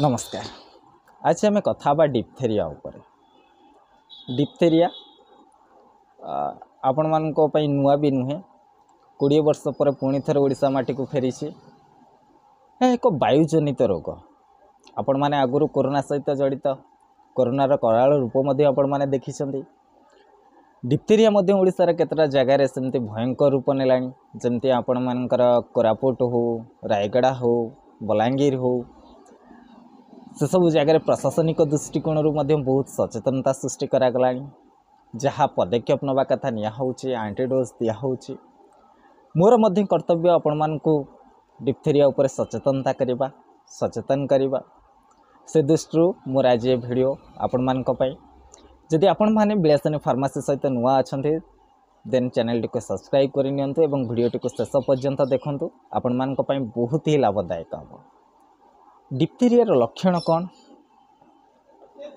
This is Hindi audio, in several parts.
नमस्कार आज आम कथा डिप्थेरिया डिप्थेरिया आपण मानी नुआ भी नुहे कोड़े वर्ष पर पुणी थर ओा मटी को फेरी एक वायुजनित रोग आपण मैंने आगु कोरोना सहित जड़ित करोनार करा रूप मैंने देखी डिप्थेरियाशार केतटा जगार सेमती भयंकर रूप नेलामती आपण मानकर कोरापुट हो रायगढ़ा हो बलांगीर हो ସେସବୁ ଜାଗାରେ ପ୍ରଶାସନିକ ଦୃଷ୍ଟିକୋଣରୁ ମଧ୍ୟ ବହୁତ ସଚେତନତା ସୃଷ୍ଟି କରାଗଲାଣି ଯାହା ପଦକ୍ଷେପ ନେବା କଥା ନିଆହେଉଛି ଆଣ୍ଟିଡୋଜ୍ ଦିଆହେଉଛି ମୋର ମଧ୍ୟ କର୍ତ୍ତବ୍ୟ ଆପଣମାନଙ୍କୁ ଡିପ୍ଥେରିଆ ଉପରେ ସଚେତନତା କରିବା ସଚେତନ କରିବା ସେ ଦୃଷ୍ଟିରୁ ମୋର ଆଜି ଏ ଭିଡ଼ିଓ ଆପଣମାନଙ୍କ ପାଇଁ ଯଦି ଆପଣମାନେ ବିଳାସନୀ ଫାର୍ମାସି ସହିତ ନୂଆ ଅଛନ୍ତି ଦେନ୍ ଚ୍ୟାନେଲ୍ଟିକୁ ସବସ୍କ୍ରାଇବ୍ କରିନିଅନ୍ତୁ ଏବଂ ଭିଡ଼ିଓଟିକୁ ଶେଷ ପର୍ଯ୍ୟନ୍ତ ଦେଖନ୍ତୁ ଆପଣମାନଙ୍କ ପାଇଁ ବହୁତ ହିଁ ଲାଭଦାୟକ ହେବ ଡିପ୍ଥେରିଆର ଲକ୍ଷଣ କ'ଣ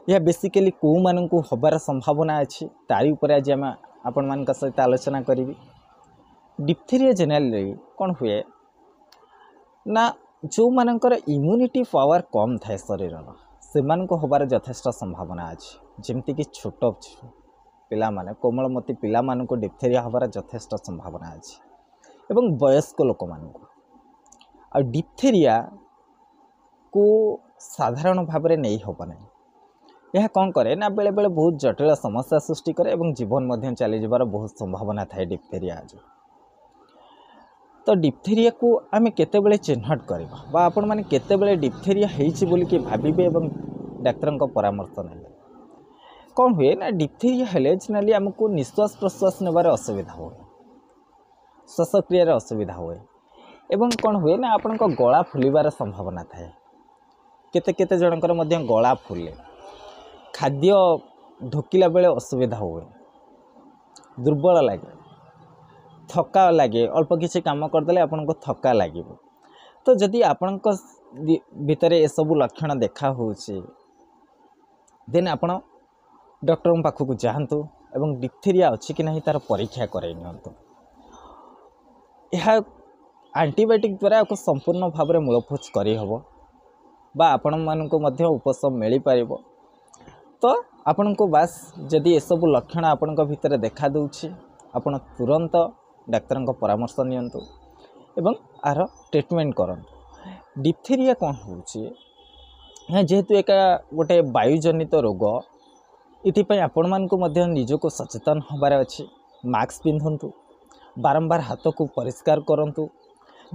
ଏହା ବେସିକାଲି କେଉଁମାନଙ୍କୁ ହେବାର ସମ୍ଭାବନା ଅଛି ତାରି ଉପରେ ଆଜି ଆମେ ଆପଣମାନଙ୍କ ସହିତ ଆଲୋଚନା କରିବି ଡିପ୍ଥେରିଆ ଜେନେରାଲି କ'ଣ ହୁଏ ନା ଯେଉଁମାନଙ୍କର ଇମ୍ୟୁନିଟି ପାୱାର କମ୍ ଥାଏ ଶରୀରର ସେମାନଙ୍କୁ ହେବାର ଯଥେଷ୍ଟ ସମ୍ଭାବନା ଅଛି ଯେମିତିକି ଛୋଟ ପିଲାମାନେ କୋମଳମତି ପିଲାମାନଙ୍କୁ ଡିପ୍ଥେରିଆ ହେବାର ଯଥେଷ୍ଟ ସମ୍ଭାବନା ଅଛି ଏବଂ ବୟସ୍କ ଲୋକମାନଙ୍କୁ ଆଉ ଡିପ୍ଥେରିଆ को साधारण भाव में नहीं हम ना यह कौन कै ना बेले बेले बहुत जटिल समस्या सृष्टि करे जीवन चली जबार बहुत संभावना थाए डिपेरिया जो तो डिपथेरिया को आम के बड़े कर डिपथेरी बोल कि भावे और डाक्तर परामर्श ने कौन हुए ना डिपथेरिया हेले जेनाली आमको निश्वास प्रश्वास नेबार असुविधा हुए श्वासक्रिय असुविधा हुए कौन हुए ना आपण गला फुलबार संभावना थाए କେତେ କେତେ ଜଣଙ୍କର ମଧ୍ୟ ଗଳା ଫୁଲେ ଖାଦ୍ୟ ଢୋକିଲା ବେଳେ ଅସୁବିଧା ହୁଏ ଦୁର୍ବଳ ଲାଗେ ଥକା ଲାଗେ ଅଳ୍ପ କିଛି କାମ କରିଦେଲେ ଆପଣଙ୍କୁ ଥକା ଲାଗିବ ତ ଯଦି ଆପଣଙ୍କ ଭିତରେ ଏସବୁ ଲକ୍ଷଣ ଦେଖା ହେଉଛି ଦେନ୍ ଆପଣ ଡକ୍ଟରଙ୍କ ପାଖକୁ ଯାଆନ୍ତୁ ଏବଂ ଡିଥେରିଆ ଅଛି କି ନାହିଁ ତା'ର ପରୀକ୍ଷା କରାଇ ନିଅନ୍ତୁ ଏହା ଆଣ୍ଟିବାୟୋଟିକ୍ ଦ୍ୱାରା ଏହାକୁ ସମ୍ପୂର୍ଣ୍ଣ ଭାବରେ ମୂଳପୋଛ କରିହେବ ବା ଆପଣମାନଙ୍କୁ ମଧ୍ୟ ଉପଶମ ମିଳିପାରିବ ତ ଆପଣଙ୍କୁ ବାସ୍ ଯଦି ଏସବୁ ଲକ୍ଷଣ ଆପଣଙ୍କ ଭିତରେ ଦେଖାଦେଉଛି ଆପଣ ତୁରନ୍ତ ଡାକ୍ତରଙ୍କ ପରାମର୍ଶ ନିଅନ୍ତୁ ଏବଂ ଏହାର ଟ୍ରିଟମେଣ୍ଟ କରନ୍ତୁ ଡିଫେରିଆ କ'ଣ ହେଉଛି ଏହା ଯେହେତୁ ଏକା ଗୋଟେ ବାୟୁଜନିତ ରୋଗ ଏଥିପାଇଁ ଆପଣମାନଙ୍କୁ ମଧ୍ୟ ନିଜକୁ ସଚେତନ ହେବାର ଅଛି ମାସ୍କ ପିନ୍ଧନ୍ତୁ ବାରମ୍ବାର ହାତକୁ ପରିଷ୍କାର କରନ୍ତୁ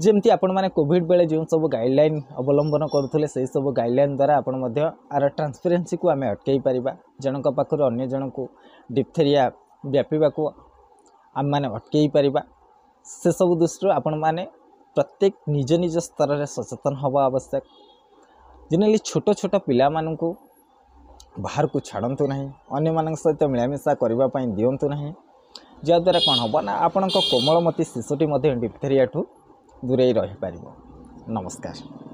जमी आपड बेले जो सब गाइडल अवलम्बन करुले से सब गाइडल द्वारा आपर ट्रांसपेरेन्सी को आम अटक पारा जनक अंजन को डिपथेरिया व्यापक आम मैंने अटकई पार से सब दृष्टि आपण मैने प्रत्येक निज निज स्तर में सचेतन हवा आवश्यक जेनेली छोट छोट पा बाहर को छाड़ू ना अने सहित मिलामिशा करने दिंतु ना जहाद्वारा कौन हम ना आपण कोमलमती शिशुटी डिपथेरिया ठूँ দূরেই ରହିପାରିব ନମସ୍କାର